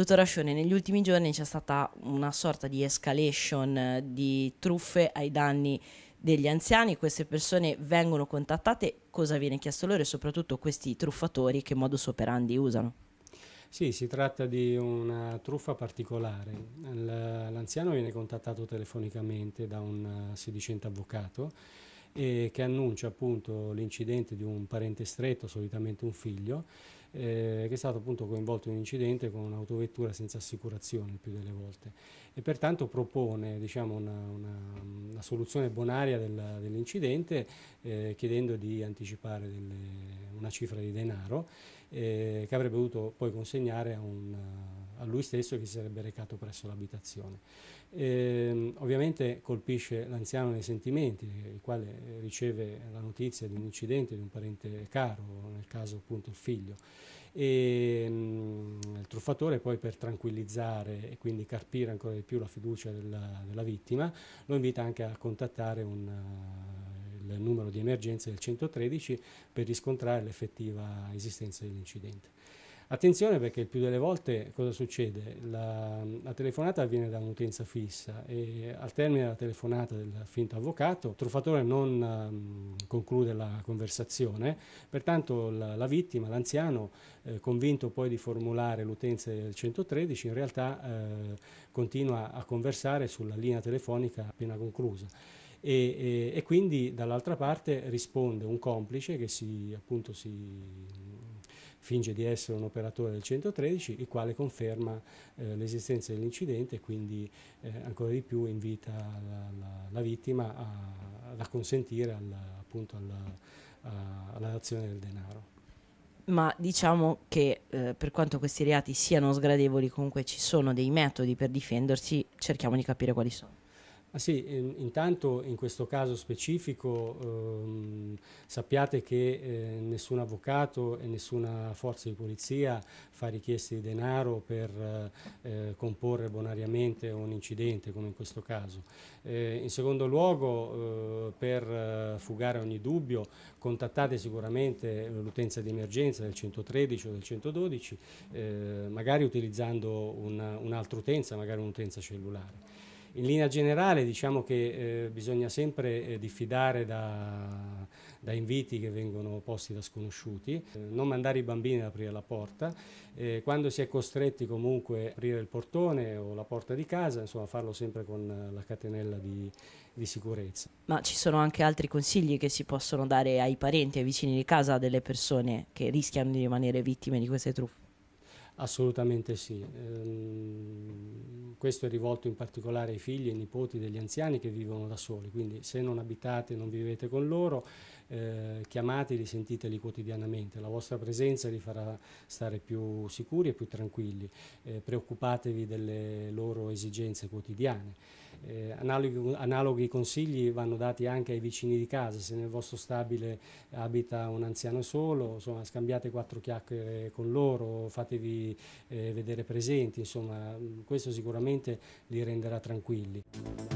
Dottor Ascione, negli ultimi giorni c'è stata una sorta di escalation eh, di truffe ai danni degli anziani, queste persone vengono contattate, cosa viene chiesto loro e soprattutto questi truffatori che modus operandi usano? Sì, si tratta di una truffa particolare. L'anziano viene contattato telefonicamente da un eh, sedicente avvocato eh, che annuncia appunto l'incidente di un parente stretto, solitamente un figlio, eh, che è stato appunto coinvolto in un incidente con un'autovettura senza assicurazione più delle volte e pertanto propone diciamo, una, una, una, soluzione bonaria dell'incidente eh, chiedendo di anticipare delle, una cifra di denaro eh, che avrebbe dovuto poi consegnare a un a lui stesso che si sarebbe recato presso l'abitazione. Eh, ovviamente colpisce l'anziano nei sentimenti, il quale riceve la notizia di un incidente di un parente caro, nel caso appunto il figlio. E, ehm, mh, il truffatore poi per tranquillizzare e quindi carpire ancora di più la fiducia della, della vittima lo invita anche a contattare un, eh, il numero di emergenza del 113 per riscontrare l'effettiva esistenza dell'incidente. Attenzione perché il più delle volte cosa succede? La, la, telefonata avviene da un'utenza fissa e al termine della telefonata del finto avvocato il truffatore non um, conclude la conversazione, pertanto la, la vittima, l'anziano, eh, convinto poi di formulare l'utenza del 113, in realtà eh, continua a conversare sulla linea telefonica appena conclusa. E, e, e, quindi dall'altra parte risponde un complice che si, appunto si finge di essere un operatore del 113, il quale conferma eh, l'esistenza dell'incidente e quindi eh, ancora di più invita la, la, la vittima a, ad acconsentire al, appunto alla, alla dazione del denaro ma diciamo che eh, per quanto questi reati siano sgradevoli, comunque ci sono dei metodi per difendersi, cerchiamo di capire quali sono. Ah sì, intanto in questo caso specifico ehm, sappiate che eh, nessun avvocato e nessuna forza di polizia fa richieste di denaro per eh, comporre bonariamente un incidente come in questo caso. Eh, in secondo luogo eh, per eh, fugare ogni dubbio contattate sicuramente l'utenza di emergenza del 113 o del 112 eh, magari utilizzando una, un'altra utenza, magari un'utenza cellulare. In linea generale diciamo che eh, bisogna sempre eh, diffidare da, da, inviti che vengono posti da sconosciuti, eh, non mandare i bambini ad aprire la porta, eh, quando si è costretti comunque ad aprire il portone o la porta di casa, insomma farlo sempre con la catenella di, di sicurezza. Ma ci sono anche altri consigli che si possono dare ai parenti, ai vicini di casa delle persone che rischiano di rimanere vittime di queste truffe? Assolutamente sì. Ehm questo è rivolto in particolare ai figli e ai nipoti degli anziani che vivono da soli, quindi se non abitate, e non vivete con loro, eh, chiamateli, sentiteli quotidianamente, la vostra presenza li farà stare più sicuri e più tranquilli, eh, preoccupatevi delle loro esigenze quotidiane. Eh, analoghi, analoghi, consigli vanno dati anche ai vicini di casa, se nel vostro stabile abita un anziano solo, insomma, scambiate quattro chiacchiere con loro, fatevi eh, vedere presenti, insomma, questo sicuramente sicuramente li renderà tranquilli.